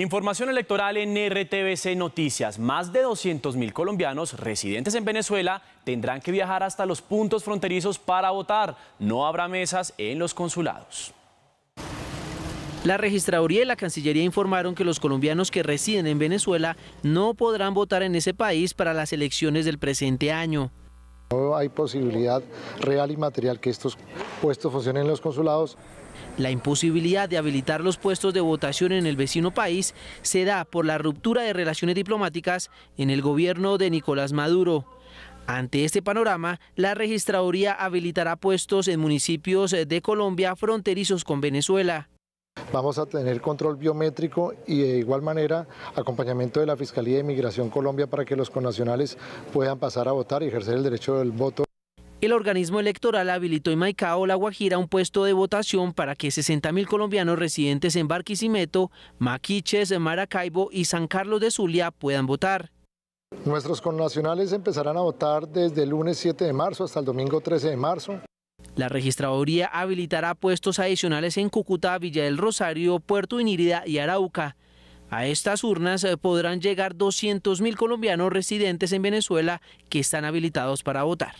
Información electoral en RTBC Noticias. Más de 200 mil colombianos residentes en Venezuela tendrán que viajar hasta los puntos fronterizos para votar. No habrá mesas en los consulados. La registraduría y la Cancillería informaron que los colombianos que residen en Venezuela no podrán votar en ese país para las elecciones del presente año. No hay posibilidad real y material que estos puestos funcionen en los consulados. La imposibilidad de habilitar los puestos de votación en el vecino país se da por la ruptura de relaciones diplomáticas en el gobierno de Nicolás Maduro. Ante este panorama, la registraduría habilitará puestos en municipios de Colombia fronterizos con Venezuela. Vamos a tener control biométrico y de igual manera acompañamiento de la Fiscalía de Migración Colombia para que los connacionales puedan pasar a votar y ejercer el derecho del voto. El organismo electoral habilitó en Maicao, La Guajira, un puesto de votación para que 60.000 colombianos residentes en Barquisimeto, Maquiches, Maracaibo y San Carlos de Zulia puedan votar. Nuestros connacionales empezarán a votar desde el lunes 7 de marzo hasta el domingo 13 de marzo. La registraduría habilitará puestos adicionales en Cúcuta, Villa del Rosario, Puerto Inírida y Arauca. A estas urnas eh, podrán llegar 200.000 colombianos residentes en Venezuela que están habilitados para votar.